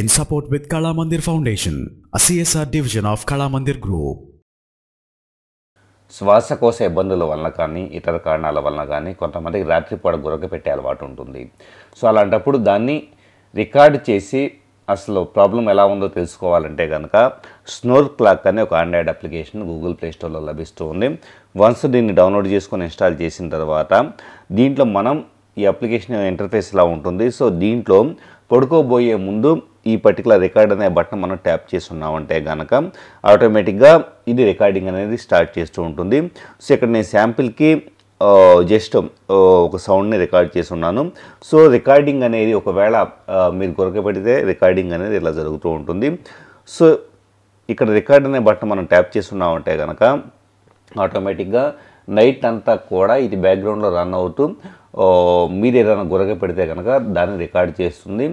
in support with Kala Foundation Foundation, division of division of Kala శ్వాసకోశ ఇబ్బందుల వలన కానీ ఇతర కారణాల వలన కానీ కొంతమందికి రాత్రిపూట గురక పెట్టే అలవాటు ఉంటుంది సో అలాంటప్పుడు దాన్ని రికార్డ్ చేసి అసలు ప్రాబ్లం ఎలా ఉందో తెలుసుకోవాలంటే కనుక స్నోర్ క్లాక్ అనే ఒక ఆండ్రాయిడ్ అప్లికేషన్ గూగుల్ ప్లేస్టోర్లో లభిస్తూ ఉంది వన్స్ దీన్ని డౌన్లోడ్ చేసుకొని ఇన్స్టాల్ చేసిన తర్వాత దీంట్లో మనం ఈ అప్లికేషన్ ఇంటర్ఫేస్ ఇలా ఉంటుంది సో దీంట్లో పడుకోబోయే ముందు ఈ పర్టికులర్ రికార్డ్ అనే బటన్ మనం ట్యాప్ చేసి ఉన్నామంటే కనుక ఆటోమేటిక్గా ఇది రికార్డింగ్ అనేది స్టార్ట్ చేస్తూ ఉంటుంది సో ఇక్కడ నేను శాంపిల్కి జస్ట్ ఒక సౌండ్ని రికార్డ్ చేసి ఉన్నాను సో రికార్డింగ్ అనేది ఒకవేళ మీరు కొరక పెడితే రికార్డింగ్ అనేది ఇలా జరుగుతూ ఉంటుంది సో ఇక్కడ రికార్డ్ అనే బటన్ మనం ట్యాప్ చేస్తున్నామంటే కనుక ఆటోమేటిక్గా నైట్ అంతా కూడా ఇది బ్యాక్గ్రౌండ్లో రన్ అవుతూ మీరు ఏదైనా గురగ పెడితే కనుక దాన్ని రికార్డ్ చేస్తుంది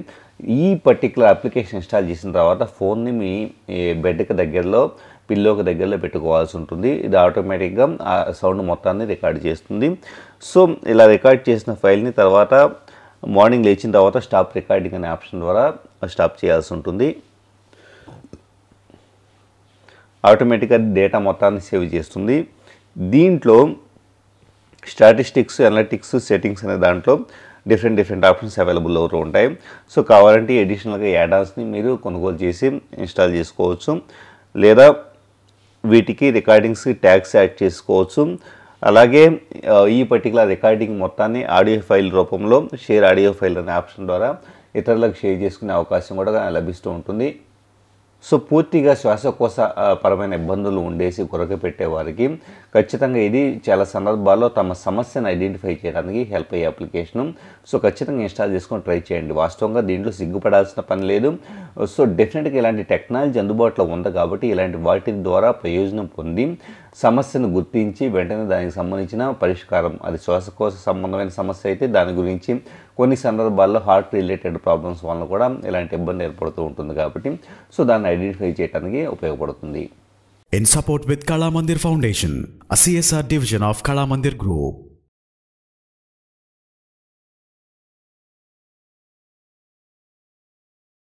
ఈ పర్టికులర్ అప్లికేషన్ ఇన్స్టాల్ చేసిన తర్వాత ఫోన్ని మీ బెడ్కి దగ్గరలో పిల్లోకి దగ్గరలో పెట్టుకోవాల్సి ఉంటుంది ఇది ఆటోమేటిక్గా ఆ సౌండ్ మొత్తాన్ని రికార్డ్ చేస్తుంది సో ఇలా రికార్డ్ చేసిన ఫైల్ని తర్వాత మార్నింగ్ లేచిన తర్వాత స్టాప్ రికార్డింగ్ అనే ఆప్షన్ ద్వారా స్టాప్ చేయాల్సి ఉంటుంది ఆటోమేటిక్గా డేటా మొత్తాన్ని సేవ్ చేస్తుంది దీంట్లో స్టాటిస్టిక్స్ అనలటిక్స్ సెట్టింగ్స్ అనే దాంట్లో డిఫరెంట్ డిఫరెంట్ ఆప్షన్స్ అవైలబుల్ అవుతూ ఉంటాయి సో కావాలంటే అడిషనల్గా యాడాన్స్ని మీరు కొనుగోలు చేసి ఇన్స్టాల్ చేసుకోవచ్చు లేదా వీటికి రికార్డింగ్స్కి ట్యాక్స్ యాడ్ చేసుకోవచ్చు అలాగే ఈ పర్టికులర్ రికార్డింగ్ మొత్తాన్ని ఆడియో ఫైల్ రూపంలో షేర్ ఆడియో ఫైల్ అనే ఆప్షన్ ద్వారా ఇతరులకు షేర్ చేసుకునే అవకాశం కూడా లభిస్తూ ఉంటుంది సో పూర్తిగా శ్వాసకోశ పరమైన ఇబ్బందులు ఉండేసి కొరక పెట్టేవారికి ఖచ్చితంగా ఇది చాలా సందర్భాల్లో తమ సమస్యను ఐడెంటిఫై చేయడానికి హెల్ప్ అయ్యే అప్లికేషను సో ఖచ్చితంగా ఇన్స్టాల్ చేసుకొని ట్రై చేయండి వాస్తవంగా దీంట్లో సిగ్గుపడాల్సిన పని లేదు సో డెఫినెట్గా ఇలాంటి టెక్నాలజీ అందుబాటులో ఉంది కాబట్టి ఇలాంటి వాటి ద్వారా ప్రయోజనం పొంది సమస్యను గుర్తించి వెంటనే దానికి సంబంధించిన పరిష్కారం అది శ్వాసకోశ సంబంధమైన సమస్య అయితే దాని గురించి కొన్ని సందర్భాల్లో హార్ట్ రిలేటెడ్ ప్రాబ్లమ్స్ వల్ల కూడా ఇలాంటి ఇబ్బంది ఏర్పడుతూ ఉంటుంది కాబట్టి సో దాన్ని ఐడెంటిఫై చేయడానికి ఉపయోగపడుతుంది in support with Kalamandir Foundation CSR division of Kalamandir group